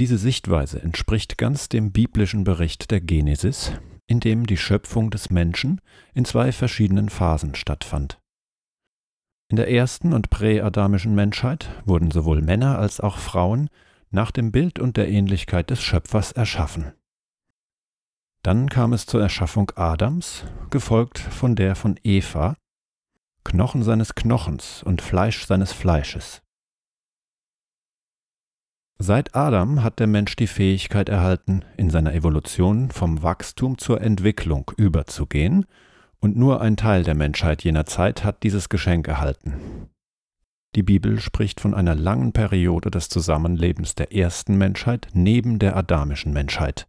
Diese Sichtweise entspricht ganz dem biblischen Bericht der Genesis, in dem die Schöpfung des Menschen in zwei verschiedenen Phasen stattfand. In der ersten und präadamischen Menschheit wurden sowohl Männer als auch Frauen nach dem Bild und der Ähnlichkeit des Schöpfers erschaffen. Dann kam es zur Erschaffung Adams, gefolgt von der von Eva, Knochen seines Knochens und Fleisch seines Fleisches. Seit Adam hat der Mensch die Fähigkeit erhalten, in seiner Evolution vom Wachstum zur Entwicklung überzugehen, und nur ein Teil der Menschheit jener Zeit hat dieses Geschenk erhalten. Die Bibel spricht von einer langen Periode des Zusammenlebens der ersten Menschheit neben der adamischen Menschheit.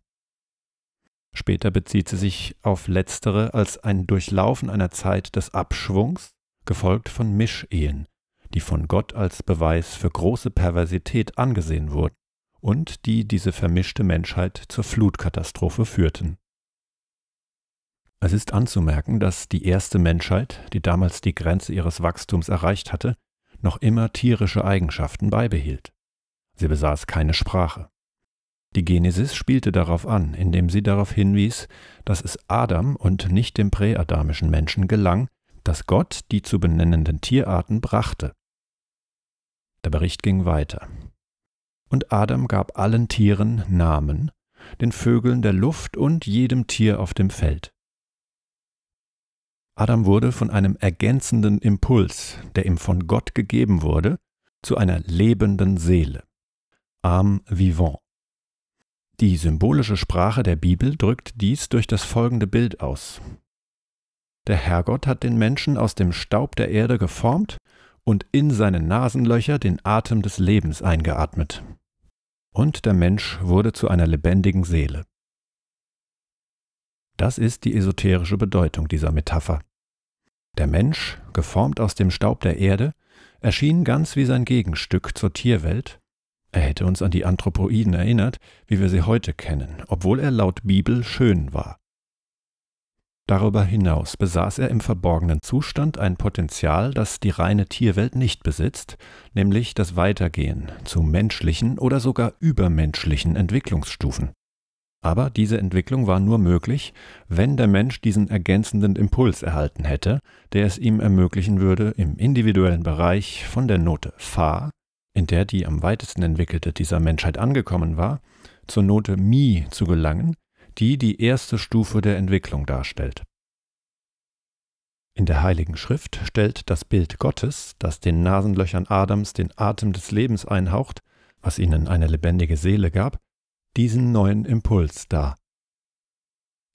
Später bezieht sie sich auf letztere als ein Durchlaufen einer Zeit des Abschwungs, gefolgt von Mischehen, die von Gott als Beweis für große Perversität angesehen wurden und die diese vermischte Menschheit zur Flutkatastrophe führten. Es ist anzumerken, dass die erste Menschheit, die damals die Grenze ihres Wachstums erreicht hatte, noch immer tierische Eigenschaften beibehielt. Sie besaß keine Sprache. Die Genesis spielte darauf an, indem sie darauf hinwies, dass es Adam und nicht dem präadamischen Menschen gelang, dass Gott die zu benennenden Tierarten brachte, der Bericht ging weiter. Und Adam gab allen Tieren Namen, den Vögeln der Luft und jedem Tier auf dem Feld. Adam wurde von einem ergänzenden Impuls, der ihm von Gott gegeben wurde, zu einer lebenden Seele. Am vivant. Die symbolische Sprache der Bibel drückt dies durch das folgende Bild aus. Der Herrgott hat den Menschen aus dem Staub der Erde geformt und in seine Nasenlöcher den Atem des Lebens eingeatmet. Und der Mensch wurde zu einer lebendigen Seele. Das ist die esoterische Bedeutung dieser Metapher. Der Mensch, geformt aus dem Staub der Erde, erschien ganz wie sein Gegenstück zur Tierwelt. Er hätte uns an die Anthropoiden erinnert, wie wir sie heute kennen, obwohl er laut Bibel schön war. Darüber hinaus besaß er im verborgenen Zustand ein Potenzial, das die reine Tierwelt nicht besitzt, nämlich das Weitergehen zu menschlichen oder sogar übermenschlichen Entwicklungsstufen. Aber diese Entwicklung war nur möglich, wenn der Mensch diesen ergänzenden Impuls erhalten hätte, der es ihm ermöglichen würde, im individuellen Bereich von der Note Fa, in der die am weitesten entwickelte dieser Menschheit angekommen war, zur Note Mi zu gelangen die die erste Stufe der Entwicklung darstellt. In der Heiligen Schrift stellt das Bild Gottes, das den Nasenlöchern Adams den Atem des Lebens einhaucht, was ihnen eine lebendige Seele gab, diesen neuen Impuls dar.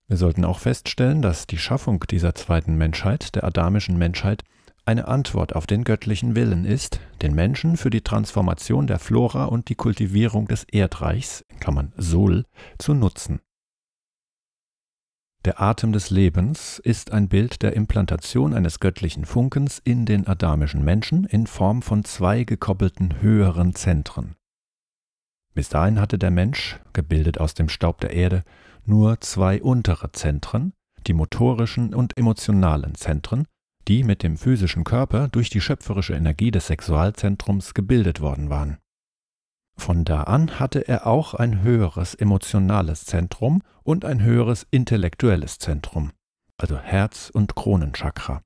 Wir sollten auch feststellen, dass die Schaffung dieser zweiten Menschheit, der adamischen Menschheit, eine Antwort auf den göttlichen Willen ist, den Menschen für die Transformation der Flora und die Kultivierung des Erdreichs Sol zu nutzen. Der Atem des Lebens ist ein Bild der Implantation eines göttlichen Funkens in den adamischen Menschen in Form von zwei gekoppelten höheren Zentren. Bis dahin hatte der Mensch, gebildet aus dem Staub der Erde, nur zwei untere Zentren, die motorischen und emotionalen Zentren, die mit dem physischen Körper durch die schöpferische Energie des Sexualzentrums gebildet worden waren. Von da an hatte er auch ein höheres emotionales Zentrum und ein höheres intellektuelles Zentrum, also Herz- und Kronenchakra.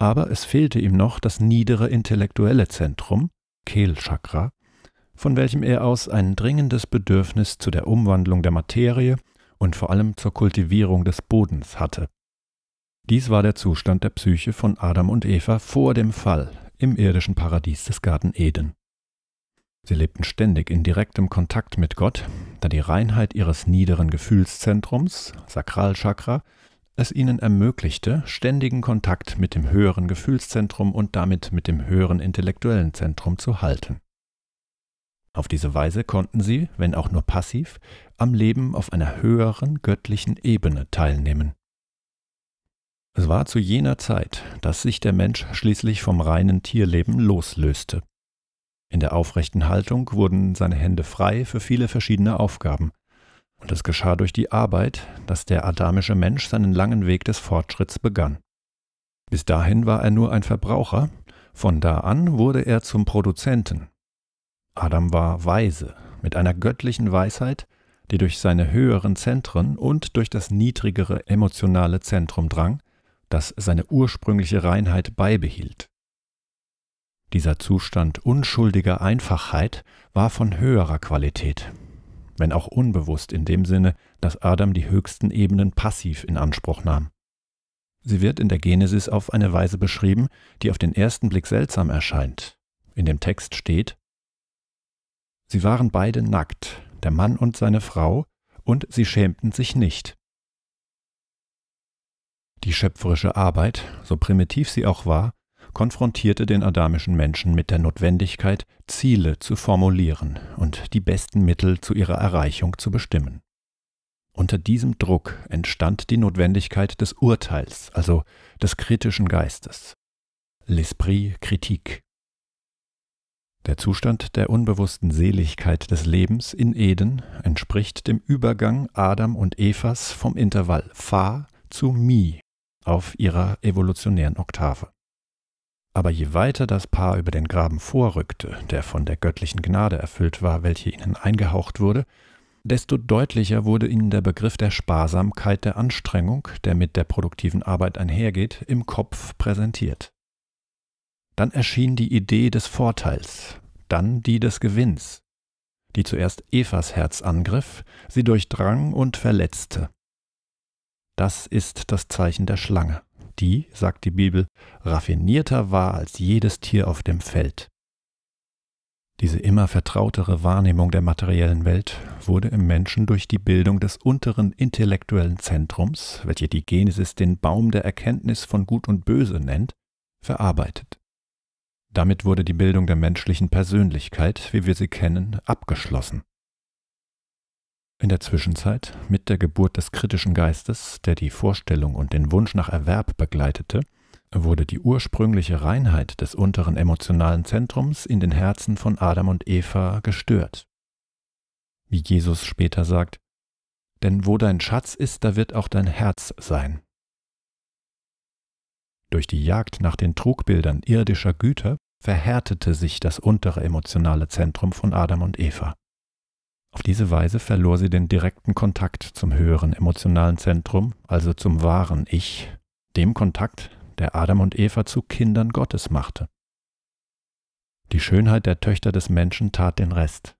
Aber es fehlte ihm noch das niedere intellektuelle Zentrum, Kehlchakra, von welchem er aus ein dringendes Bedürfnis zu der Umwandlung der Materie und vor allem zur Kultivierung des Bodens hatte. Dies war der Zustand der Psyche von Adam und Eva vor dem Fall im irdischen Paradies des Garten Eden. Sie lebten ständig in direktem Kontakt mit Gott, da die Reinheit ihres niederen Gefühlszentrums, Sakralchakra, es ihnen ermöglichte, ständigen Kontakt mit dem höheren Gefühlszentrum und damit mit dem höheren intellektuellen Zentrum zu halten. Auf diese Weise konnten sie, wenn auch nur passiv, am Leben auf einer höheren göttlichen Ebene teilnehmen. Es war zu jener Zeit, dass sich der Mensch schließlich vom reinen Tierleben loslöste in der aufrechten Haltung wurden seine Hände frei für viele verschiedene Aufgaben. Und es geschah durch die Arbeit, dass der adamische Mensch seinen langen Weg des Fortschritts begann. Bis dahin war er nur ein Verbraucher, von da an wurde er zum Produzenten. Adam war weise, mit einer göttlichen Weisheit, die durch seine höheren Zentren und durch das niedrigere emotionale Zentrum drang, das seine ursprüngliche Reinheit beibehielt. Dieser Zustand unschuldiger Einfachheit war von höherer Qualität, wenn auch unbewusst in dem Sinne, dass Adam die höchsten Ebenen passiv in Anspruch nahm. Sie wird in der Genesis auf eine Weise beschrieben, die auf den ersten Blick seltsam erscheint. In dem Text steht, Sie waren beide nackt, der Mann und seine Frau, und sie schämten sich nicht. Die schöpferische Arbeit, so primitiv sie auch war, konfrontierte den adamischen Menschen mit der Notwendigkeit, Ziele zu formulieren und die besten Mittel zu ihrer Erreichung zu bestimmen. Unter diesem Druck entstand die Notwendigkeit des Urteils, also des kritischen Geistes. L'esprit critique. Der Zustand der unbewussten Seligkeit des Lebens in Eden entspricht dem Übergang Adam und Evas vom Intervall Fa zu Mi auf ihrer evolutionären Oktave. Aber je weiter das Paar über den Graben vorrückte, der von der göttlichen Gnade erfüllt war, welche ihnen eingehaucht wurde, desto deutlicher wurde ihnen der Begriff der Sparsamkeit der Anstrengung, der mit der produktiven Arbeit einhergeht, im Kopf präsentiert. Dann erschien die Idee des Vorteils, dann die des Gewinns, die zuerst Evas Herz angriff, sie durchdrang und verletzte. Das ist das Zeichen der Schlange die, sagt die Bibel, raffinierter war als jedes Tier auf dem Feld. Diese immer vertrautere Wahrnehmung der materiellen Welt wurde im Menschen durch die Bildung des unteren intellektuellen Zentrums, welche die Genesis den Baum der Erkenntnis von Gut und Böse nennt, verarbeitet. Damit wurde die Bildung der menschlichen Persönlichkeit, wie wir sie kennen, abgeschlossen. In der Zwischenzeit, mit der Geburt des kritischen Geistes, der die Vorstellung und den Wunsch nach Erwerb begleitete, wurde die ursprüngliche Reinheit des unteren emotionalen Zentrums in den Herzen von Adam und Eva gestört. Wie Jesus später sagt, denn wo dein Schatz ist, da wird auch dein Herz sein. Durch die Jagd nach den Trugbildern irdischer Güter verhärtete sich das untere emotionale Zentrum von Adam und Eva. Auf diese Weise verlor sie den direkten Kontakt zum höheren emotionalen Zentrum, also zum wahren Ich, dem Kontakt, der Adam und Eva zu Kindern Gottes machte. Die Schönheit der Töchter des Menschen tat den Rest.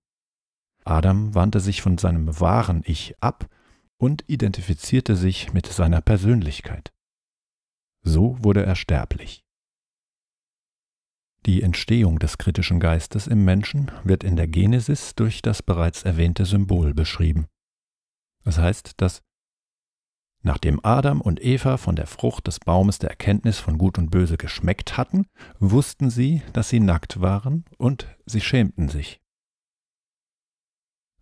Adam wandte sich von seinem wahren Ich ab und identifizierte sich mit seiner Persönlichkeit. So wurde er sterblich. Die Entstehung des kritischen Geistes im Menschen wird in der Genesis durch das bereits erwähnte Symbol beschrieben. Es das heißt, dass Nachdem Adam und Eva von der Frucht des Baumes der Erkenntnis von Gut und Böse geschmeckt hatten, wussten sie, dass sie nackt waren und sie schämten sich.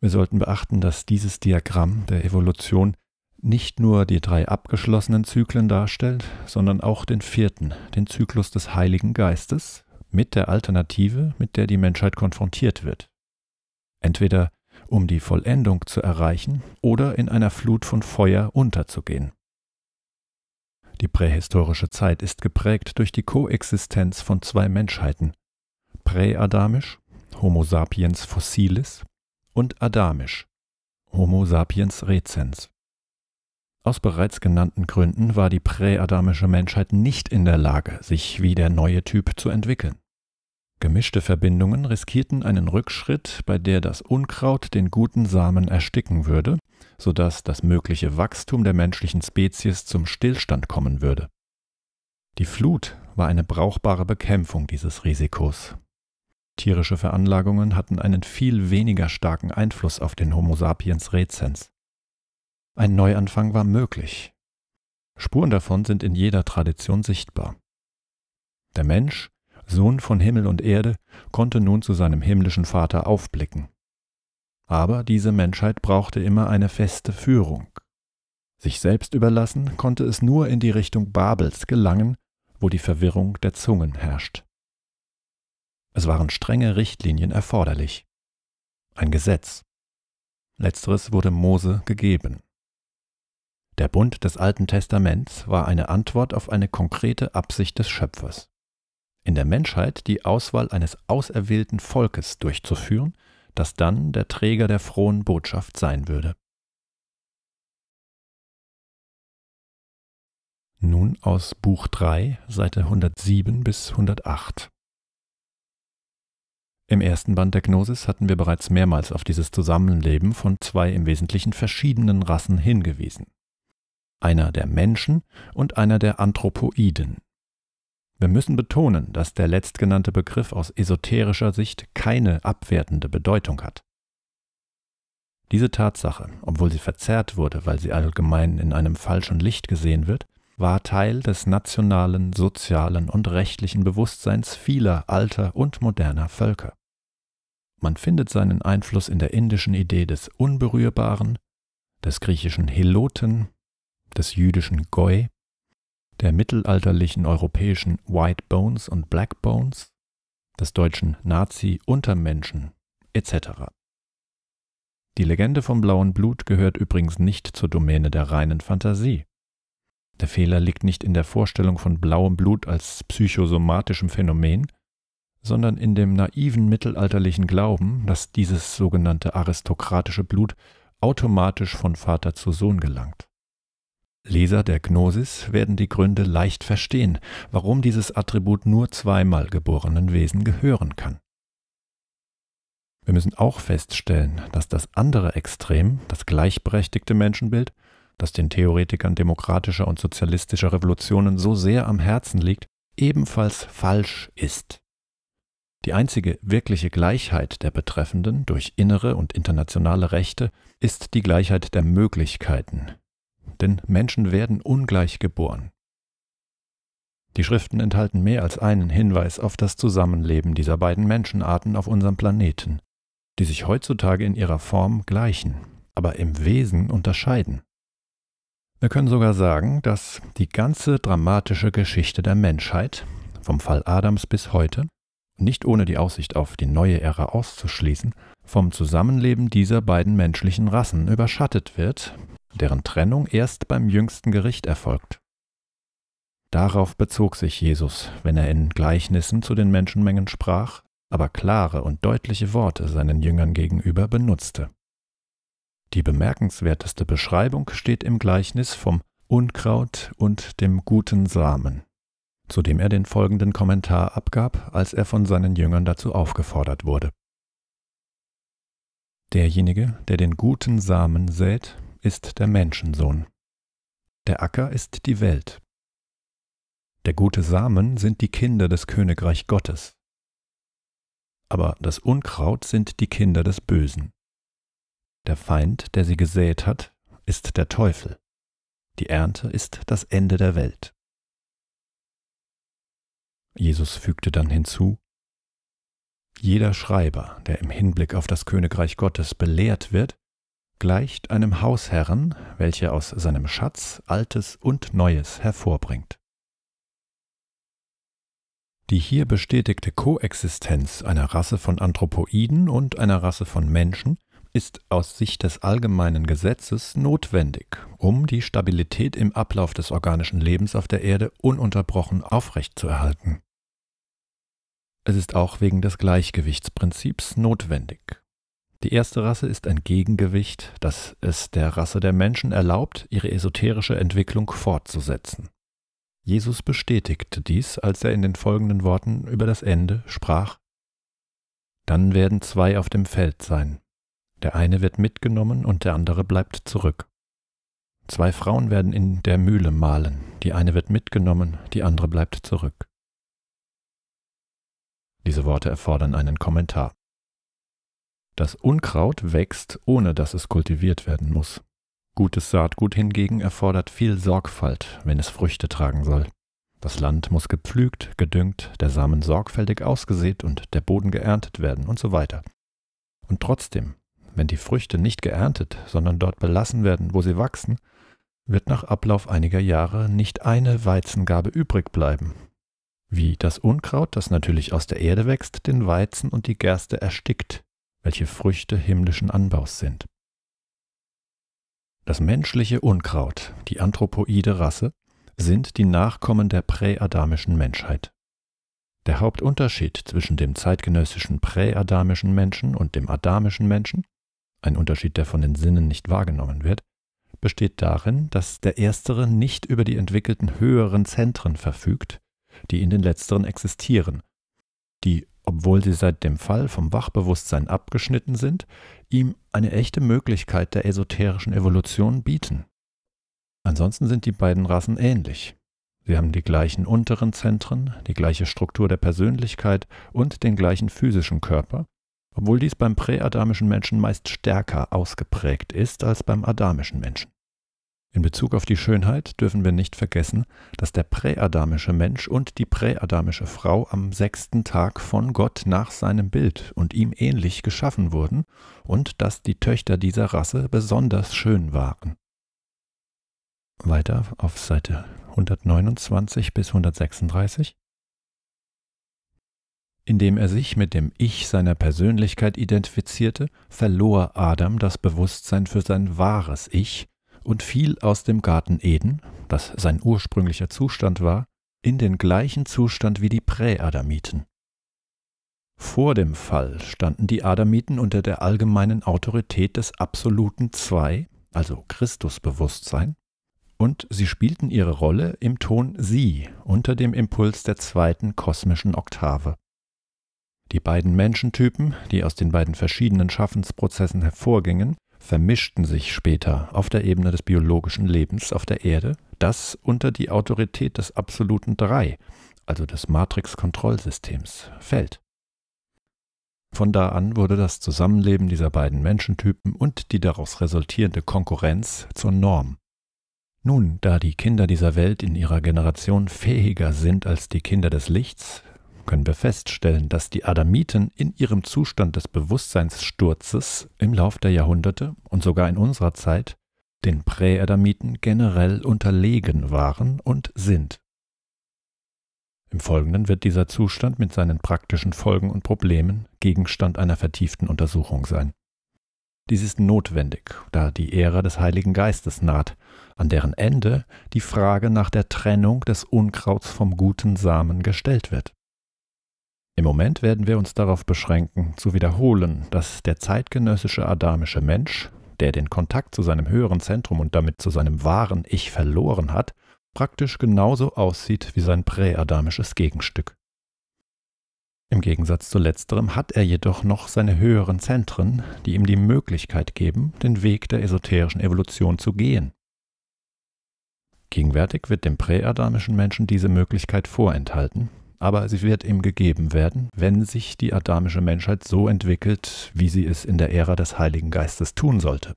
Wir sollten beachten, dass dieses Diagramm der Evolution nicht nur die drei abgeschlossenen Zyklen darstellt, sondern auch den vierten, den Zyklus des Heiligen Geistes, mit der Alternative, mit der die Menschheit konfrontiert wird. Entweder um die Vollendung zu erreichen oder in einer Flut von Feuer unterzugehen. Die prähistorische Zeit ist geprägt durch die Koexistenz von zwei Menschheiten, präadamisch, Homo sapiens fossilis, und adamisch, Homo sapiens recens. Aus bereits genannten Gründen war die präadamische Menschheit nicht in der Lage, sich wie der neue Typ zu entwickeln. Gemischte Verbindungen riskierten einen Rückschritt, bei der das Unkraut den guten Samen ersticken würde, sodass das mögliche Wachstum der menschlichen Spezies zum Stillstand kommen würde. Die Flut war eine brauchbare Bekämpfung dieses Risikos. Tierische Veranlagungen hatten einen viel weniger starken Einfluss auf den Homo sapiens recens. Ein Neuanfang war möglich. Spuren davon sind in jeder Tradition sichtbar. Der Mensch, Sohn von Himmel und Erde, konnte nun zu seinem himmlischen Vater aufblicken. Aber diese Menschheit brauchte immer eine feste Führung. Sich selbst überlassen konnte es nur in die Richtung Babels gelangen, wo die Verwirrung der Zungen herrscht. Es waren strenge Richtlinien erforderlich. Ein Gesetz. Letzteres wurde Mose gegeben. Der Bund des Alten Testaments war eine Antwort auf eine konkrete Absicht des Schöpfers. In der Menschheit die Auswahl eines auserwählten Volkes durchzuführen, das dann der Träger der frohen Botschaft sein würde. Nun aus Buch 3, Seite 107 bis 108. Im ersten Band der Gnosis hatten wir bereits mehrmals auf dieses Zusammenleben von zwei im Wesentlichen verschiedenen Rassen hingewiesen einer der Menschen und einer der Anthropoiden. Wir müssen betonen, dass der letztgenannte Begriff aus esoterischer Sicht keine abwertende Bedeutung hat. Diese Tatsache, obwohl sie verzerrt wurde, weil sie allgemein in einem falschen Licht gesehen wird, war Teil des nationalen, sozialen und rechtlichen Bewusstseins vieler alter und moderner Völker. Man findet seinen Einfluss in der indischen Idee des Unberührbaren, des griechischen Heloten des jüdischen Goi, der mittelalterlichen europäischen White Bones und Black Bones, des deutschen Nazi-Untermenschen etc. Die Legende vom blauen Blut gehört übrigens nicht zur Domäne der reinen Fantasie. Der Fehler liegt nicht in der Vorstellung von blauem Blut als psychosomatischem Phänomen, sondern in dem naiven mittelalterlichen Glauben, dass dieses sogenannte aristokratische Blut automatisch von Vater zu Sohn gelangt. Leser der Gnosis werden die Gründe leicht verstehen, warum dieses Attribut nur zweimal geborenen Wesen gehören kann. Wir müssen auch feststellen, dass das andere Extrem, das gleichberechtigte Menschenbild, das den Theoretikern demokratischer und sozialistischer Revolutionen so sehr am Herzen liegt, ebenfalls falsch ist. Die einzige wirkliche Gleichheit der Betreffenden durch innere und internationale Rechte ist die Gleichheit der Möglichkeiten, denn Menschen werden ungleich geboren. Die Schriften enthalten mehr als einen Hinweis auf das Zusammenleben dieser beiden Menschenarten auf unserem Planeten, die sich heutzutage in ihrer Form gleichen, aber im Wesen unterscheiden. Wir können sogar sagen, dass die ganze dramatische Geschichte der Menschheit, vom Fall Adams bis heute, nicht ohne die Aussicht auf die neue Ära auszuschließen, vom Zusammenleben dieser beiden menschlichen Rassen überschattet wird, deren Trennung erst beim jüngsten Gericht erfolgt. Darauf bezog sich Jesus, wenn er in Gleichnissen zu den Menschenmengen sprach, aber klare und deutliche Worte seinen Jüngern gegenüber benutzte. Die bemerkenswerteste Beschreibung steht im Gleichnis vom Unkraut und dem guten Samen zu dem er den folgenden Kommentar abgab, als er von seinen Jüngern dazu aufgefordert wurde. Derjenige, der den guten Samen sät, ist der Menschensohn. Der Acker ist die Welt. Der gute Samen sind die Kinder des Königreich Gottes. Aber das Unkraut sind die Kinder des Bösen. Der Feind, der sie gesät hat, ist der Teufel. Die Ernte ist das Ende der Welt. Jesus fügte dann hinzu, jeder Schreiber, der im Hinblick auf das Königreich Gottes belehrt wird, gleicht einem Hausherrn, welcher aus seinem Schatz Altes und Neues hervorbringt. Die hier bestätigte Koexistenz einer Rasse von Anthropoiden und einer Rasse von Menschen ist aus Sicht des allgemeinen Gesetzes notwendig, um die Stabilität im Ablauf des organischen Lebens auf der Erde ununterbrochen aufrechtzuerhalten. Es ist auch wegen des Gleichgewichtsprinzips notwendig. Die erste Rasse ist ein Gegengewicht, das es der Rasse der Menschen erlaubt, ihre esoterische Entwicklung fortzusetzen. Jesus bestätigte dies, als er in den folgenden Worten über das Ende sprach Dann werden zwei auf dem Feld sein, der eine wird mitgenommen und der andere bleibt zurück. Zwei Frauen werden in der Mühle mahlen, die eine wird mitgenommen, die andere bleibt zurück. Diese Worte erfordern einen Kommentar. Das Unkraut wächst, ohne dass es kultiviert werden muss. Gutes Saatgut hingegen erfordert viel Sorgfalt, wenn es Früchte tragen soll. Das Land muss gepflügt, gedüngt, der Samen sorgfältig ausgesät und der Boden geerntet werden und so weiter. Und trotzdem, wenn die Früchte nicht geerntet, sondern dort belassen werden, wo sie wachsen, wird nach Ablauf einiger Jahre nicht eine Weizengabe übrig bleiben, wie das Unkraut, das natürlich aus der Erde wächst, den Weizen und die Gerste erstickt, welche Früchte himmlischen Anbaus sind. Das menschliche Unkraut, die anthropoide Rasse, sind die Nachkommen der präadamischen Menschheit. Der Hauptunterschied zwischen dem zeitgenössischen präadamischen Menschen und dem adamischen Menschen, ein Unterschied, der von den Sinnen nicht wahrgenommen wird, besteht darin, dass der erstere nicht über die entwickelten höheren Zentren verfügt, die in den letzteren existieren, die, obwohl sie seit dem Fall vom Wachbewusstsein abgeschnitten sind, ihm eine echte Möglichkeit der esoterischen Evolution bieten. Ansonsten sind die beiden Rassen ähnlich. Sie haben die gleichen unteren Zentren, die gleiche Struktur der Persönlichkeit und den gleichen physischen Körper, obwohl dies beim präadamischen Menschen meist stärker ausgeprägt ist als beim adamischen Menschen. In Bezug auf die Schönheit dürfen wir nicht vergessen, dass der präadamische Mensch und die präadamische Frau am sechsten Tag von Gott nach seinem Bild und ihm ähnlich geschaffen wurden und dass die Töchter dieser Rasse besonders schön waren. Weiter auf Seite 129 bis 136. Indem er sich mit dem Ich seiner Persönlichkeit identifizierte, verlor Adam das Bewusstsein für sein wahres Ich und fiel aus dem Garten Eden, das sein ursprünglicher Zustand war, in den gleichen Zustand wie die Präadamiten. Vor dem Fall standen die Adamiten unter der allgemeinen Autorität des absoluten Zwei, also Christusbewusstsein, und sie spielten ihre Rolle im Ton Sie unter dem Impuls der zweiten kosmischen Oktave. Die beiden Menschentypen, die aus den beiden verschiedenen Schaffensprozessen hervorgingen, vermischten sich später auf der Ebene des biologischen Lebens auf der Erde, das unter die Autorität des absoluten Drei, also des Matrix-Kontrollsystems, fällt. Von da an wurde das Zusammenleben dieser beiden Menschentypen und die daraus resultierende Konkurrenz zur Norm. Nun, da die Kinder dieser Welt in ihrer Generation fähiger sind als die Kinder des Lichts, können wir feststellen, dass die Adamiten in ihrem Zustand des Bewusstseinssturzes im Lauf der Jahrhunderte und sogar in unserer Zeit den Präadamiten generell unterlegen waren und sind. Im Folgenden wird dieser Zustand mit seinen praktischen Folgen und Problemen Gegenstand einer vertieften Untersuchung sein. Dies ist notwendig, da die Ära des Heiligen Geistes naht, an deren Ende die Frage nach der Trennung des Unkrauts vom guten Samen gestellt wird. Im Moment werden wir uns darauf beschränken, zu wiederholen, dass der zeitgenössische adamische Mensch, der den Kontakt zu seinem höheren Zentrum und damit zu seinem wahren Ich verloren hat, praktisch genauso aussieht wie sein präadamisches Gegenstück. Im Gegensatz zu letzterem hat er jedoch noch seine höheren Zentren, die ihm die Möglichkeit geben, den Weg der esoterischen Evolution zu gehen. Gegenwärtig wird dem präadamischen Menschen diese Möglichkeit vorenthalten, aber sie wird ihm gegeben werden, wenn sich die adamische Menschheit so entwickelt, wie sie es in der Ära des Heiligen Geistes tun sollte.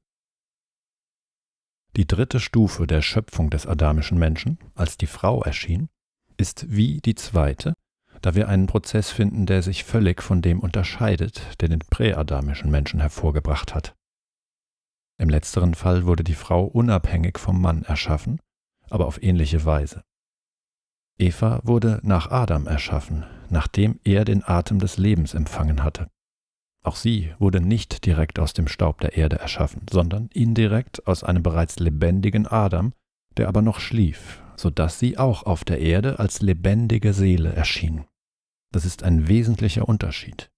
Die dritte Stufe der Schöpfung des adamischen Menschen, als die Frau erschien, ist wie die zweite, da wir einen Prozess finden, der sich völlig von dem unterscheidet, der den präadamischen Menschen hervorgebracht hat. Im letzteren Fall wurde die Frau unabhängig vom Mann erschaffen, aber auf ähnliche Weise. Eva wurde nach Adam erschaffen, nachdem er den Atem des Lebens empfangen hatte. Auch sie wurde nicht direkt aus dem Staub der Erde erschaffen, sondern indirekt aus einem bereits lebendigen Adam, der aber noch schlief, so dass sie auch auf der Erde als lebendige Seele erschien. Das ist ein wesentlicher Unterschied.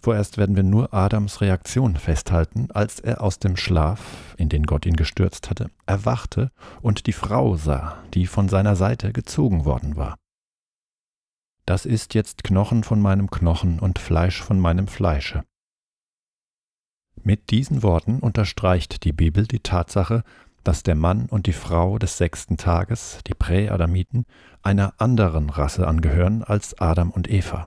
Vorerst werden wir nur Adams Reaktion festhalten, als er aus dem Schlaf, in den Gott ihn gestürzt hatte, erwachte und die Frau sah, die von seiner Seite gezogen worden war. Das ist jetzt Knochen von meinem Knochen und Fleisch von meinem Fleische. Mit diesen Worten unterstreicht die Bibel die Tatsache, dass der Mann und die Frau des sechsten Tages, die Präadamiten, einer anderen Rasse angehören als Adam und Eva.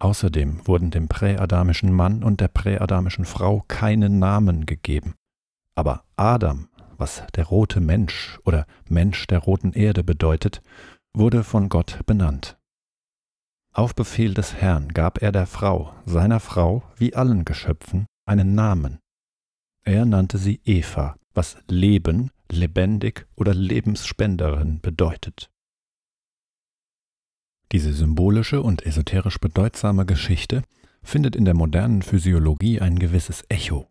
Außerdem wurden dem präadamischen Mann und der präadamischen Frau keine Namen gegeben. Aber Adam, was der rote Mensch oder Mensch der roten Erde bedeutet, wurde von Gott benannt. Auf Befehl des Herrn gab er der Frau, seiner Frau, wie allen Geschöpfen, einen Namen. Er nannte sie Eva, was Leben, lebendig oder Lebensspenderin bedeutet. Diese symbolische und esoterisch bedeutsame Geschichte findet in der modernen Physiologie ein gewisses Echo.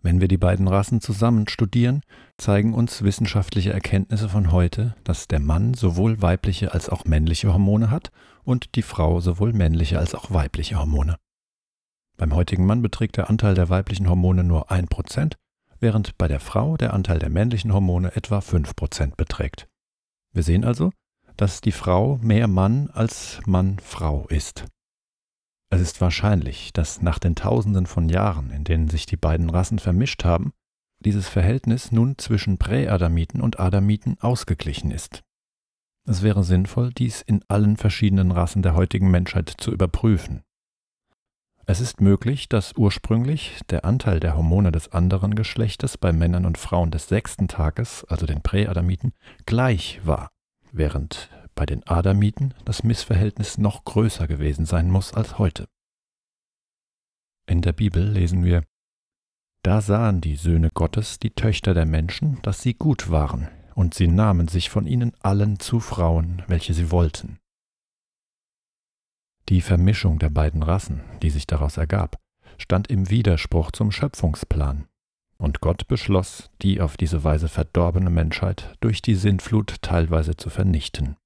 Wenn wir die beiden Rassen zusammen studieren, zeigen uns wissenschaftliche Erkenntnisse von heute, dass der Mann sowohl weibliche als auch männliche Hormone hat und die Frau sowohl männliche als auch weibliche Hormone. Beim heutigen Mann beträgt der Anteil der weiblichen Hormone nur 1%, während bei der Frau der Anteil der männlichen Hormone etwa 5% beträgt. Wir sehen also, dass die Frau mehr Mann als Mann Frau ist. Es ist wahrscheinlich, dass nach den Tausenden von Jahren, in denen sich die beiden Rassen vermischt haben, dieses Verhältnis nun zwischen Präadamiten und Adamiten ausgeglichen ist. Es wäre sinnvoll, dies in allen verschiedenen Rassen der heutigen Menschheit zu überprüfen. Es ist möglich, dass ursprünglich der Anteil der Hormone des anderen Geschlechtes bei Männern und Frauen des sechsten Tages, also den Präadamiten, gleich war während bei den Adamiten das Missverhältnis noch größer gewesen sein muss als heute. In der Bibel lesen wir, da sahen die Söhne Gottes, die Töchter der Menschen, dass sie gut waren, und sie nahmen sich von ihnen allen zu Frauen, welche sie wollten. Die Vermischung der beiden Rassen, die sich daraus ergab, stand im Widerspruch zum Schöpfungsplan und Gott beschloss, die auf diese Weise verdorbene Menschheit durch die Sintflut teilweise zu vernichten.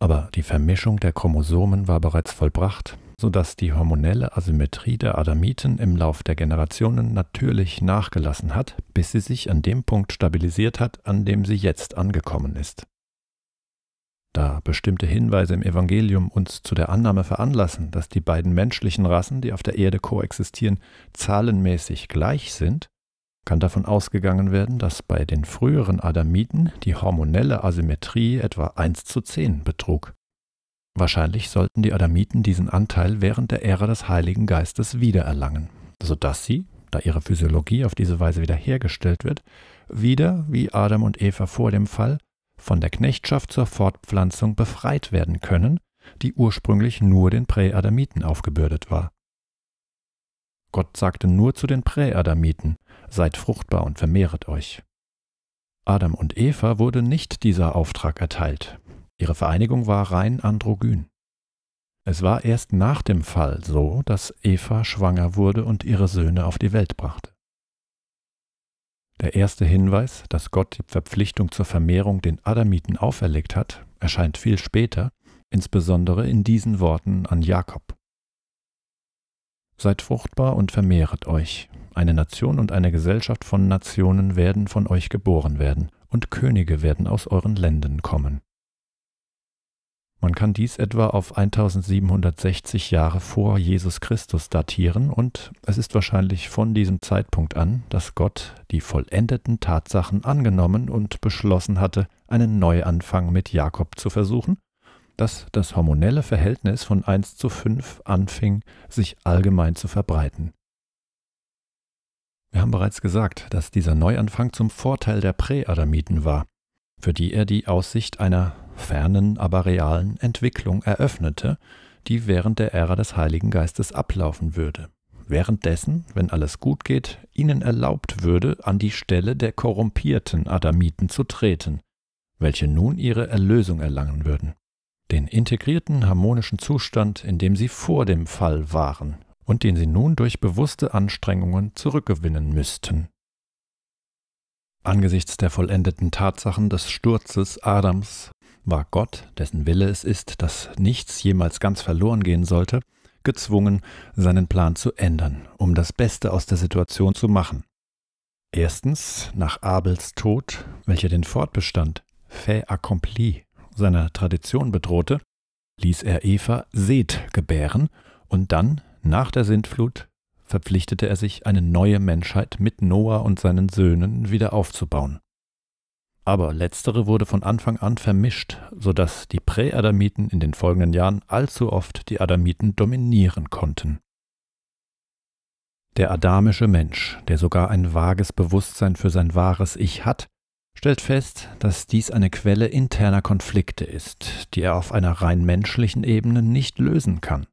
Aber die Vermischung der Chromosomen war bereits vollbracht, sodass die hormonelle Asymmetrie der Adamiten im Lauf der Generationen natürlich nachgelassen hat, bis sie sich an dem Punkt stabilisiert hat, an dem sie jetzt angekommen ist. Da bestimmte Hinweise im Evangelium uns zu der Annahme veranlassen, dass die beiden menschlichen Rassen, die auf der Erde koexistieren, zahlenmäßig gleich sind, kann davon ausgegangen werden, dass bei den früheren Adamiten die hormonelle Asymmetrie etwa 1 zu 10 betrug. Wahrscheinlich sollten die Adamiten diesen Anteil während der Ära des Heiligen Geistes wiedererlangen, sodass sie, da ihre Physiologie auf diese Weise wiederhergestellt wird, wieder, wie Adam und Eva vor dem Fall, von der Knechtschaft zur Fortpflanzung befreit werden können, die ursprünglich nur den Präadamiten aufgebürdet war. Gott sagte nur zu den Präadamiten, seid fruchtbar und vermehret euch. Adam und Eva wurde nicht dieser Auftrag erteilt. Ihre Vereinigung war rein androgyn. Es war erst nach dem Fall so, dass Eva schwanger wurde und ihre Söhne auf die Welt brachte. Der erste Hinweis, dass Gott die Verpflichtung zur Vermehrung den Adamiten auferlegt hat, erscheint viel später, insbesondere in diesen Worten an Jakob. Seid fruchtbar und vermehret euch. Eine Nation und eine Gesellschaft von Nationen werden von euch geboren werden, und Könige werden aus euren Ländern kommen. Man kann dies etwa auf 1760 Jahre vor Jesus Christus datieren und es ist wahrscheinlich von diesem Zeitpunkt an, dass Gott die vollendeten Tatsachen angenommen und beschlossen hatte, einen Neuanfang mit Jakob zu versuchen, dass das hormonelle Verhältnis von 1 zu 5 anfing, sich allgemein zu verbreiten. Wir haben bereits gesagt, dass dieser Neuanfang zum Vorteil der Präadamiten war, für die er die Aussicht einer fernen, aber realen Entwicklung eröffnete, die während der Ära des Heiligen Geistes ablaufen würde. Währenddessen, wenn alles gut geht, ihnen erlaubt würde, an die Stelle der korrumpierten Adamiten zu treten, welche nun ihre Erlösung erlangen würden. Den integrierten harmonischen Zustand, in dem sie vor dem Fall waren und den sie nun durch bewusste Anstrengungen zurückgewinnen müssten. Angesichts der vollendeten Tatsachen des Sturzes Adams war Gott, dessen Wille es ist, dass nichts jemals ganz verloren gehen sollte, gezwungen, seinen Plan zu ändern, um das Beste aus der Situation zu machen. Erstens, nach Abels Tod, welcher den Fortbestand, fait accompli, seiner Tradition bedrohte, ließ er Eva Seth gebären und dann, nach der Sintflut, verpflichtete er sich, eine neue Menschheit mit Noah und seinen Söhnen wieder aufzubauen. Aber letztere wurde von Anfang an vermischt, sodass die Präadamiten in den folgenden Jahren allzu oft die Adamiten dominieren konnten. Der adamische Mensch, der sogar ein vages Bewusstsein für sein wahres Ich hat, stellt fest, dass dies eine Quelle interner Konflikte ist, die er auf einer rein menschlichen Ebene nicht lösen kann.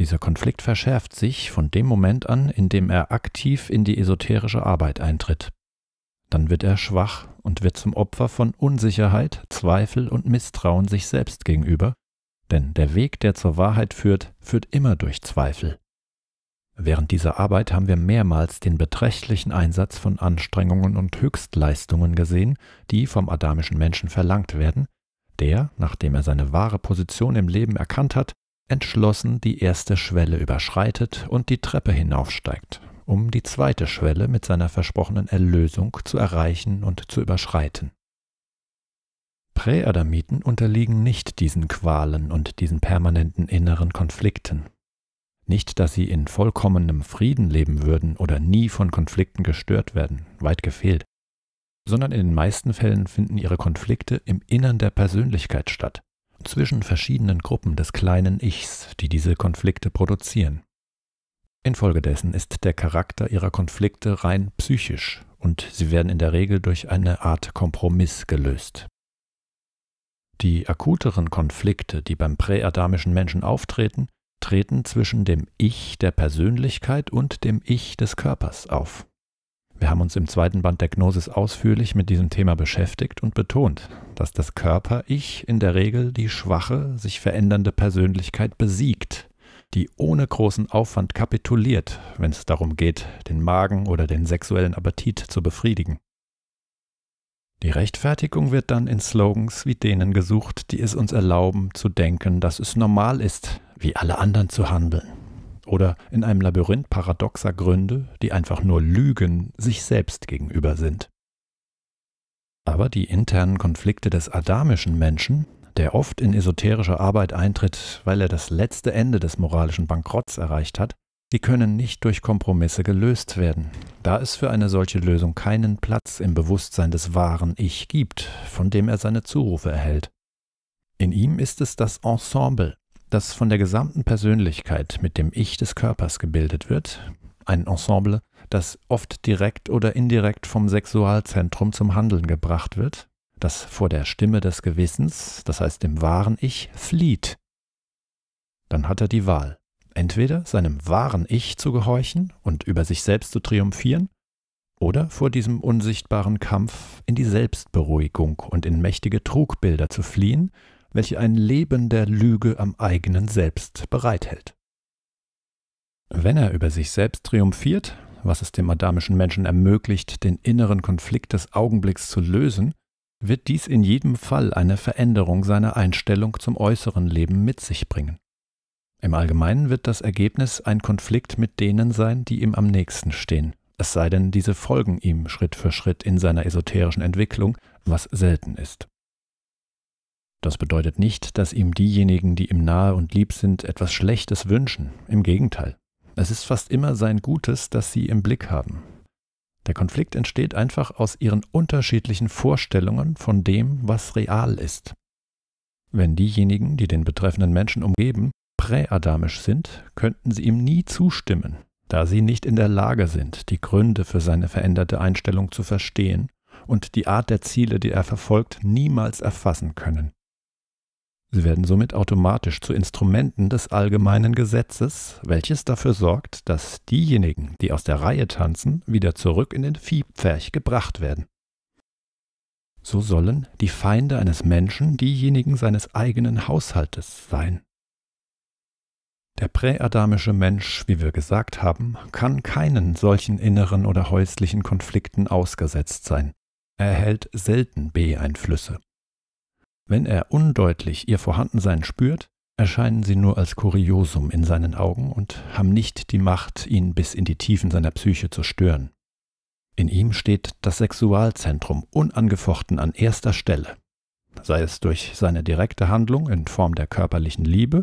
Dieser Konflikt verschärft sich von dem Moment an, in dem er aktiv in die esoterische Arbeit eintritt. Dann wird er schwach und wird zum Opfer von Unsicherheit, Zweifel und Misstrauen sich selbst gegenüber, denn der Weg, der zur Wahrheit führt, führt immer durch Zweifel. Während dieser Arbeit haben wir mehrmals den beträchtlichen Einsatz von Anstrengungen und Höchstleistungen gesehen, die vom adamischen Menschen verlangt werden, der, nachdem er seine wahre Position im Leben erkannt hat, entschlossen die erste Schwelle überschreitet und die Treppe hinaufsteigt, um die zweite Schwelle mit seiner versprochenen Erlösung zu erreichen und zu überschreiten. Präadamiten unterliegen nicht diesen Qualen und diesen permanenten inneren Konflikten. Nicht, dass sie in vollkommenem Frieden leben würden oder nie von Konflikten gestört werden, weit gefehlt, sondern in den meisten Fällen finden ihre Konflikte im Innern der Persönlichkeit statt, zwischen verschiedenen Gruppen des kleinen Ichs, die diese Konflikte produzieren. Infolgedessen ist der Charakter ihrer Konflikte rein psychisch und sie werden in der Regel durch eine Art Kompromiss gelöst. Die akuteren Konflikte, die beim präadamischen Menschen auftreten, treten zwischen dem Ich der Persönlichkeit und dem Ich des Körpers auf. Wir haben uns im zweiten Band der Gnosis ausführlich mit diesem Thema beschäftigt und betont, dass das Körper-Ich in der Regel die schwache, sich verändernde Persönlichkeit besiegt die ohne großen Aufwand kapituliert, wenn es darum geht, den Magen oder den sexuellen Appetit zu befriedigen. Die Rechtfertigung wird dann in Slogans wie denen gesucht, die es uns erlauben zu denken, dass es normal ist, wie alle anderen zu handeln. Oder in einem Labyrinth paradoxer Gründe, die einfach nur Lügen sich selbst gegenüber sind. Aber die internen Konflikte des adamischen Menschen der oft in esoterische Arbeit eintritt, weil er das letzte Ende des moralischen Bankrotts erreicht hat, die können nicht durch Kompromisse gelöst werden, da es für eine solche Lösung keinen Platz im Bewusstsein des wahren Ich gibt, von dem er seine Zurufe erhält. In ihm ist es das Ensemble, das von der gesamten Persönlichkeit mit dem Ich des Körpers gebildet wird, ein Ensemble, das oft direkt oder indirekt vom Sexualzentrum zum Handeln gebracht wird das vor der Stimme des Gewissens, das heißt dem wahren Ich, flieht, dann hat er die Wahl, entweder seinem wahren Ich zu gehorchen und über sich selbst zu triumphieren, oder vor diesem unsichtbaren Kampf in die Selbstberuhigung und in mächtige Trugbilder zu fliehen, welche ein Leben der Lüge am eigenen Selbst bereithält. Wenn er über sich selbst triumphiert, was es dem adamischen Menschen ermöglicht, den inneren Konflikt des Augenblicks zu lösen, wird dies in jedem Fall eine Veränderung seiner Einstellung zum äußeren Leben mit sich bringen. Im Allgemeinen wird das Ergebnis ein Konflikt mit denen sein, die ihm am nächsten stehen, es sei denn, diese folgen ihm Schritt für Schritt in seiner esoterischen Entwicklung, was selten ist. Das bedeutet nicht, dass ihm diejenigen, die ihm nahe und lieb sind, etwas Schlechtes wünschen, im Gegenteil. Es ist fast immer sein Gutes, das sie im Blick haben, der Konflikt entsteht einfach aus ihren unterschiedlichen Vorstellungen von dem, was real ist. Wenn diejenigen, die den betreffenden Menschen umgeben, präadamisch sind, könnten sie ihm nie zustimmen, da sie nicht in der Lage sind, die Gründe für seine veränderte Einstellung zu verstehen und die Art der Ziele, die er verfolgt, niemals erfassen können. Sie werden somit automatisch zu Instrumenten des allgemeinen Gesetzes, welches dafür sorgt, dass diejenigen, die aus der Reihe tanzen, wieder zurück in den Viehpferch gebracht werden. So sollen die Feinde eines Menschen diejenigen seines eigenen Haushaltes sein. Der präadamische Mensch, wie wir gesagt haben, kann keinen solchen inneren oder häuslichen Konflikten ausgesetzt sein. Er erhält selten B-Einflüsse. Wenn er undeutlich ihr Vorhandensein spürt, erscheinen sie nur als Kuriosum in seinen Augen und haben nicht die Macht, ihn bis in die Tiefen seiner Psyche zu stören. In ihm steht das Sexualzentrum unangefochten an erster Stelle, sei es durch seine direkte Handlung in Form der körperlichen Liebe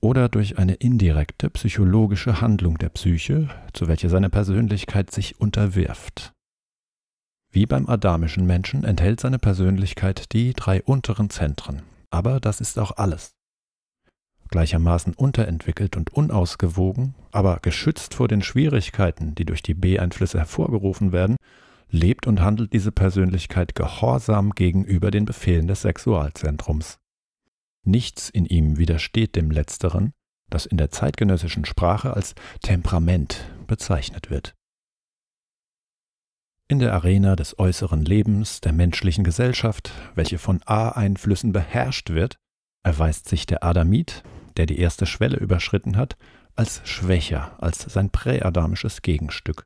oder durch eine indirekte psychologische Handlung der Psyche, zu welcher seine Persönlichkeit sich unterwirft. Wie beim adamischen Menschen enthält seine Persönlichkeit die drei unteren Zentren. Aber das ist auch alles. Gleichermaßen unterentwickelt und unausgewogen, aber geschützt vor den Schwierigkeiten, die durch die B-Einflüsse hervorgerufen werden, lebt und handelt diese Persönlichkeit gehorsam gegenüber den Befehlen des Sexualzentrums. Nichts in ihm widersteht dem Letzteren, das in der zeitgenössischen Sprache als Temperament bezeichnet wird in der Arena des äußeren Lebens der menschlichen Gesellschaft, welche von A-Einflüssen beherrscht wird, erweist sich der Adamit, der die erste Schwelle überschritten hat, als schwächer als sein präadamisches Gegenstück.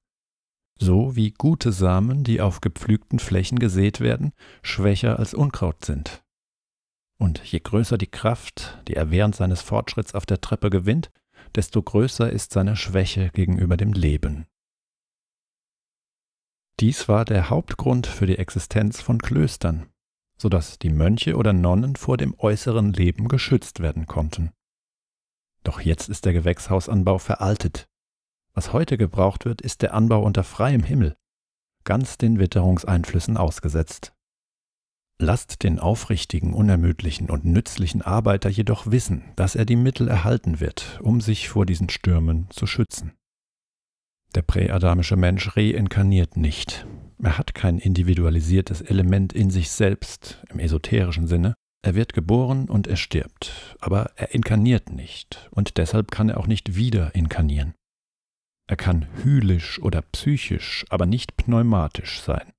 So wie gute Samen, die auf gepflügten Flächen gesät werden, schwächer als Unkraut sind. Und je größer die Kraft, die er während seines Fortschritts auf der Treppe gewinnt, desto größer ist seine Schwäche gegenüber dem Leben. Dies war der Hauptgrund für die Existenz von Klöstern, so dass die Mönche oder Nonnen vor dem äußeren Leben geschützt werden konnten. Doch jetzt ist der Gewächshausanbau veraltet. Was heute gebraucht wird, ist der Anbau unter freiem Himmel, ganz den Witterungseinflüssen ausgesetzt. Lasst den aufrichtigen, unermüdlichen und nützlichen Arbeiter jedoch wissen, dass er die Mittel erhalten wird, um sich vor diesen Stürmen zu schützen. Der präadamische Mensch reinkarniert nicht. Er hat kein individualisiertes Element in sich selbst, im esoterischen Sinne. Er wird geboren und er stirbt, aber er inkarniert nicht und deshalb kann er auch nicht wieder inkarnieren. Er kann hylisch oder psychisch, aber nicht pneumatisch sein.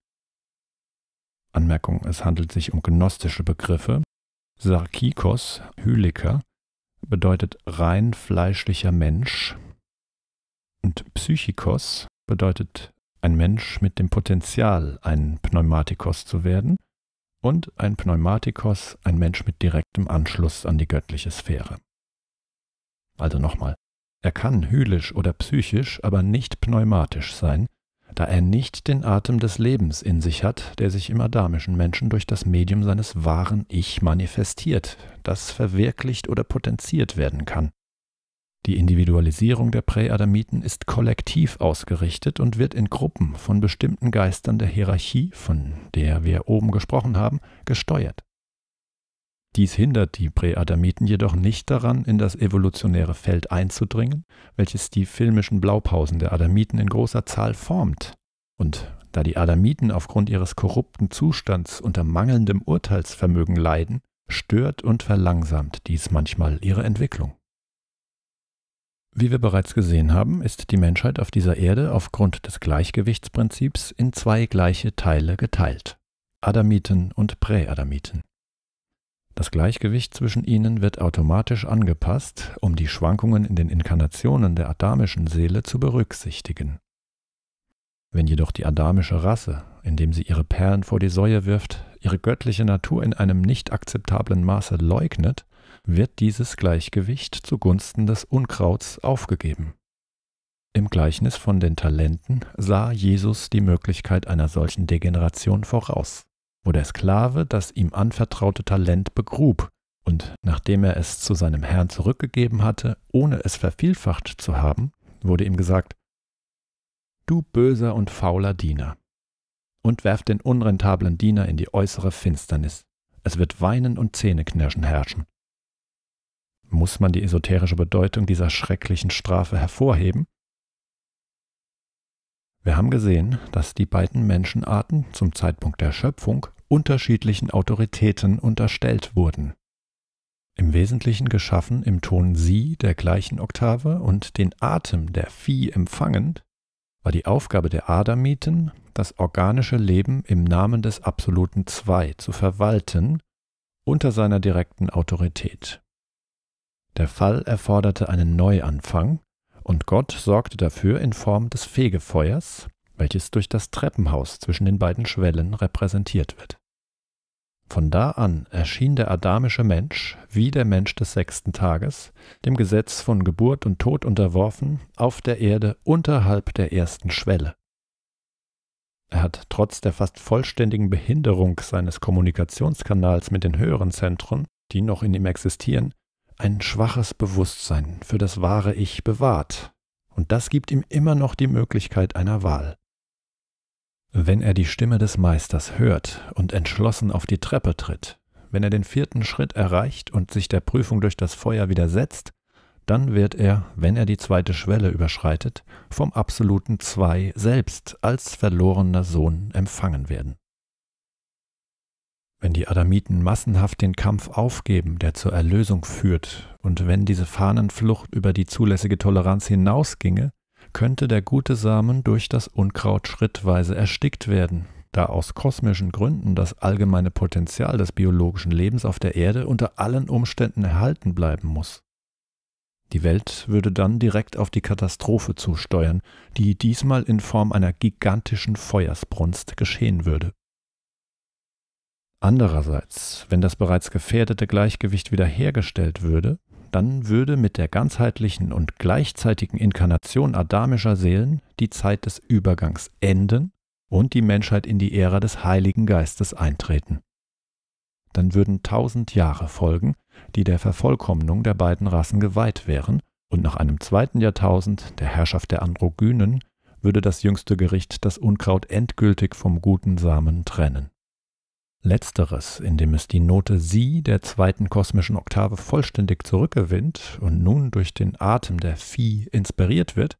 Anmerkung, es handelt sich um gnostische Begriffe. Sarkikos, Hyliker, bedeutet rein fleischlicher Mensch, und Psychikos bedeutet ein Mensch mit dem Potenzial, ein Pneumatikos zu werden und ein Pneumatikos, ein Mensch mit direktem Anschluss an die göttliche Sphäre. Also nochmal, er kann hylisch oder psychisch, aber nicht pneumatisch sein, da er nicht den Atem des Lebens in sich hat, der sich im adamischen Menschen durch das Medium seines wahren Ich manifestiert, das verwirklicht oder potenziert werden kann. Die Individualisierung der Präadamiten ist kollektiv ausgerichtet und wird in Gruppen von bestimmten Geistern der Hierarchie, von der wir oben gesprochen haben, gesteuert. Dies hindert die Präadamiten jedoch nicht daran, in das evolutionäre Feld einzudringen, welches die filmischen Blaupausen der Adamiten in großer Zahl formt. Und da die Adamiten aufgrund ihres korrupten Zustands unter mangelndem Urteilsvermögen leiden, stört und verlangsamt dies manchmal ihre Entwicklung. Wie wir bereits gesehen haben, ist die Menschheit auf dieser Erde aufgrund des Gleichgewichtsprinzips in zwei gleiche Teile geteilt, Adamiten und Präadamiten. Das Gleichgewicht zwischen ihnen wird automatisch angepasst, um die Schwankungen in den Inkarnationen der adamischen Seele zu berücksichtigen. Wenn jedoch die adamische Rasse, indem sie ihre Perlen vor die Säue wirft, ihre göttliche Natur in einem nicht akzeptablen Maße leugnet, wird dieses Gleichgewicht zugunsten des Unkrauts aufgegeben. Im Gleichnis von den Talenten sah Jesus die Möglichkeit einer solchen Degeneration voraus, wo der Sklave das ihm anvertraute Talent begrub und nachdem er es zu seinem Herrn zurückgegeben hatte, ohne es vervielfacht zu haben, wurde ihm gesagt, Du böser und fauler Diener, und werf den unrentablen Diener in die äußere Finsternis, es wird Weinen und Zähneknirschen herrschen. Muss man die esoterische Bedeutung dieser schrecklichen Strafe hervorheben? Wir haben gesehen, dass die beiden Menschenarten zum Zeitpunkt der Schöpfung unterschiedlichen Autoritäten unterstellt wurden. Im Wesentlichen geschaffen im Ton Sie der gleichen Oktave und den Atem der Vieh empfangend, war die Aufgabe der Adamiten, das organische Leben im Namen des absoluten Zwei zu verwalten, unter seiner direkten Autorität. Der Fall erforderte einen Neuanfang, und Gott sorgte dafür in Form des Fegefeuers, welches durch das Treppenhaus zwischen den beiden Schwellen repräsentiert wird. Von da an erschien der adamische Mensch, wie der Mensch des sechsten Tages, dem Gesetz von Geburt und Tod unterworfen, auf der Erde unterhalb der ersten Schwelle. Er hat trotz der fast vollständigen Behinderung seines Kommunikationskanals mit den höheren Zentren, die noch in ihm existieren, ein schwaches Bewusstsein für das wahre Ich bewahrt, und das gibt ihm immer noch die Möglichkeit einer Wahl. Wenn er die Stimme des Meisters hört und entschlossen auf die Treppe tritt, wenn er den vierten Schritt erreicht und sich der Prüfung durch das Feuer widersetzt, dann wird er, wenn er die zweite Schwelle überschreitet, vom absoluten Zwei selbst als verlorener Sohn empfangen werden. Wenn die Adamiten massenhaft den Kampf aufgeben, der zur Erlösung führt, und wenn diese Fahnenflucht über die zulässige Toleranz hinausginge, könnte der gute Samen durch das Unkraut schrittweise erstickt werden, da aus kosmischen Gründen das allgemeine Potenzial des biologischen Lebens auf der Erde unter allen Umständen erhalten bleiben muss. Die Welt würde dann direkt auf die Katastrophe zusteuern, die diesmal in Form einer gigantischen Feuersbrunst geschehen würde. Andererseits, wenn das bereits gefährdete Gleichgewicht wiederhergestellt würde, dann würde mit der ganzheitlichen und gleichzeitigen Inkarnation adamischer Seelen die Zeit des Übergangs enden und die Menschheit in die Ära des Heiligen Geistes eintreten. Dann würden tausend Jahre folgen, die der Vervollkommnung der beiden Rassen geweiht wären, und nach einem zweiten Jahrtausend der Herrschaft der Androgynen würde das jüngste Gericht das Unkraut endgültig vom guten Samen trennen. Letzteres, indem es die Note Sie der zweiten kosmischen Oktave vollständig zurückgewinnt und nun durch den Atem der Vieh inspiriert wird,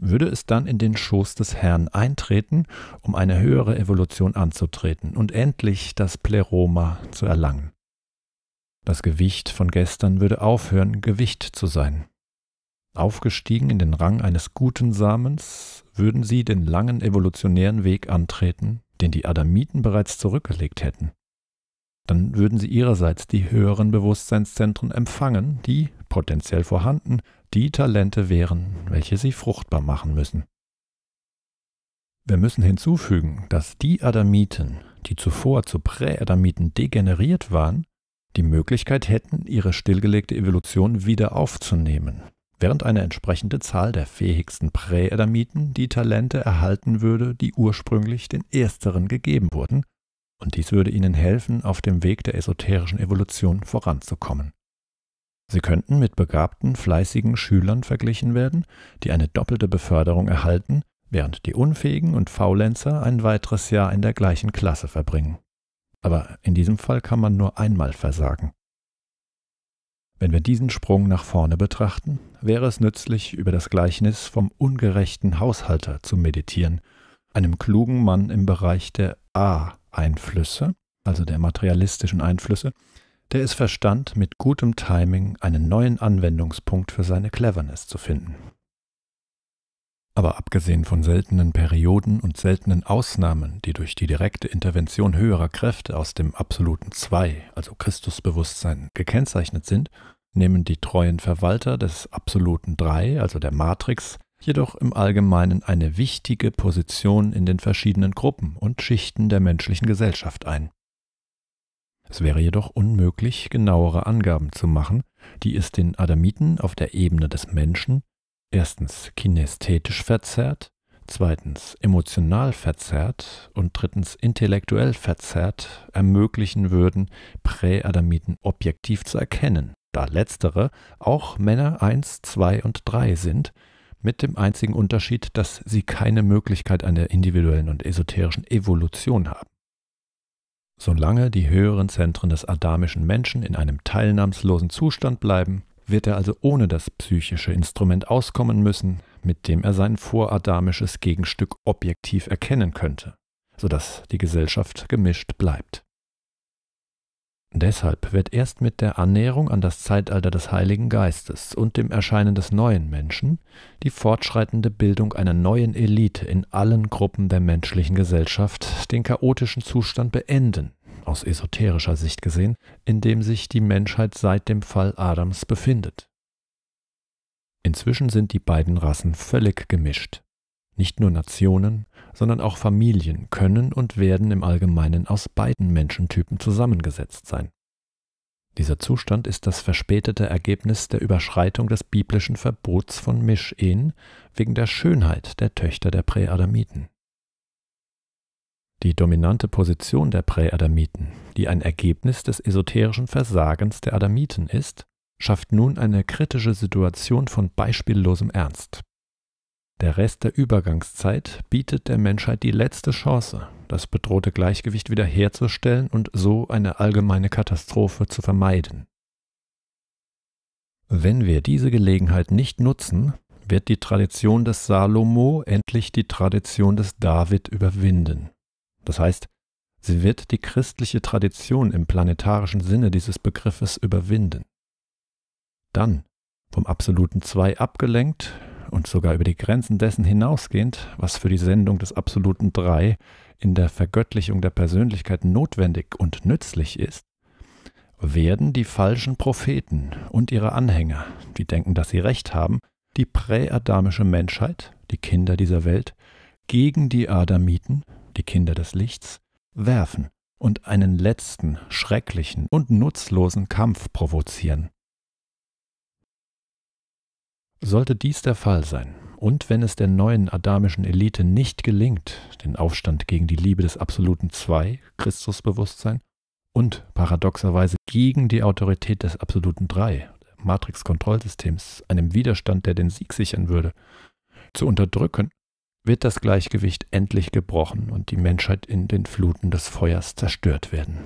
würde es dann in den Schoß des Herrn eintreten, um eine höhere Evolution anzutreten und endlich das Pleroma zu erlangen. Das Gewicht von gestern würde aufhören, Gewicht zu sein. Aufgestiegen in den Rang eines guten Samens, würden sie den langen evolutionären Weg antreten, den die Adamiten bereits zurückgelegt hätten. Dann würden sie ihrerseits die höheren Bewusstseinszentren empfangen, die, potenziell vorhanden, die Talente wären, welche sie fruchtbar machen müssen. Wir müssen hinzufügen, dass die Adamiten, die zuvor zu Präadamiten degeneriert waren, die Möglichkeit hätten, ihre stillgelegte Evolution wieder aufzunehmen, während eine entsprechende Zahl der fähigsten Präadamiten die Talente erhalten würde, die ursprünglich den ersteren gegeben wurden, und dies würde ihnen helfen, auf dem Weg der esoterischen Evolution voranzukommen. Sie könnten mit begabten, fleißigen Schülern verglichen werden, die eine doppelte Beförderung erhalten, während die Unfähigen und Faulenzer ein weiteres Jahr in der gleichen Klasse verbringen. Aber in diesem Fall kann man nur einmal versagen. Wenn wir diesen Sprung nach vorne betrachten, wäre es nützlich, über das Gleichnis vom ungerechten Haushalter zu meditieren, einem klugen Mann im Bereich der A-Einflüsse, also der materialistischen Einflüsse, der es verstand, mit gutem Timing einen neuen Anwendungspunkt für seine Cleverness zu finden. Aber abgesehen von seltenen Perioden und seltenen Ausnahmen, die durch die direkte Intervention höherer Kräfte aus dem absoluten Zwei, also Christusbewusstsein, gekennzeichnet sind, nehmen die treuen Verwalter des absoluten Drei, also der Matrix, jedoch im Allgemeinen eine wichtige Position in den verschiedenen Gruppen und Schichten der menschlichen Gesellschaft ein. Es wäre jedoch unmöglich, genauere Angaben zu machen, die es den Adamiten auf der Ebene des Menschen erstens kinästhetisch verzerrt, zweitens emotional verzerrt und drittens intellektuell verzerrt ermöglichen würden, Präadamiten objektiv zu erkennen, da letztere auch Männer 1, 2 und 3 sind, mit dem einzigen Unterschied, dass sie keine Möglichkeit einer individuellen und esoterischen Evolution haben. Solange die höheren Zentren des adamischen Menschen in einem teilnahmslosen Zustand bleiben, wird er also ohne das psychische Instrument auskommen müssen, mit dem er sein voradamisches Gegenstück objektiv erkennen könnte, sodass die Gesellschaft gemischt bleibt. Deshalb wird erst mit der Annäherung an das Zeitalter des Heiligen Geistes und dem Erscheinen des neuen Menschen die fortschreitende Bildung einer neuen Elite in allen Gruppen der menschlichen Gesellschaft den chaotischen Zustand beenden aus esoterischer Sicht gesehen, in dem sich die Menschheit seit dem Fall Adams befindet. Inzwischen sind die beiden Rassen völlig gemischt. Nicht nur Nationen, sondern auch Familien können und werden im Allgemeinen aus beiden Menschentypen zusammengesetzt sein. Dieser Zustand ist das verspätete Ergebnis der Überschreitung des biblischen Verbots von Mischehen wegen der Schönheit der Töchter der Präadamiten. Die dominante Position der Präadamiten, die ein Ergebnis des esoterischen Versagens der Adamiten ist, schafft nun eine kritische Situation von beispiellosem Ernst. Der Rest der Übergangszeit bietet der Menschheit die letzte Chance, das bedrohte Gleichgewicht wiederherzustellen und so eine allgemeine Katastrophe zu vermeiden. Wenn wir diese Gelegenheit nicht nutzen, wird die Tradition des Salomo endlich die Tradition des David überwinden. Das heißt, sie wird die christliche Tradition im planetarischen Sinne dieses Begriffes überwinden. Dann, vom absoluten Zwei abgelenkt und sogar über die Grenzen dessen hinausgehend, was für die Sendung des absoluten Drei in der Vergöttlichung der Persönlichkeit notwendig und nützlich ist, werden die falschen Propheten und ihre Anhänger, die denken, dass sie recht haben, die präadamische Menschheit, die Kinder dieser Welt, gegen die Adamiten, die Kinder des Lichts, werfen und einen letzten, schrecklichen und nutzlosen Kampf provozieren. Sollte dies der Fall sein, und wenn es der neuen adamischen Elite nicht gelingt, den Aufstand gegen die Liebe des absoluten Zwei, Christusbewusstsein, und paradoxerweise gegen die Autorität des absoluten Drei, Matrix-Kontrollsystems, einem Widerstand, der den Sieg sichern würde, zu unterdrücken, wird das Gleichgewicht endlich gebrochen und die Menschheit in den Fluten des Feuers zerstört werden.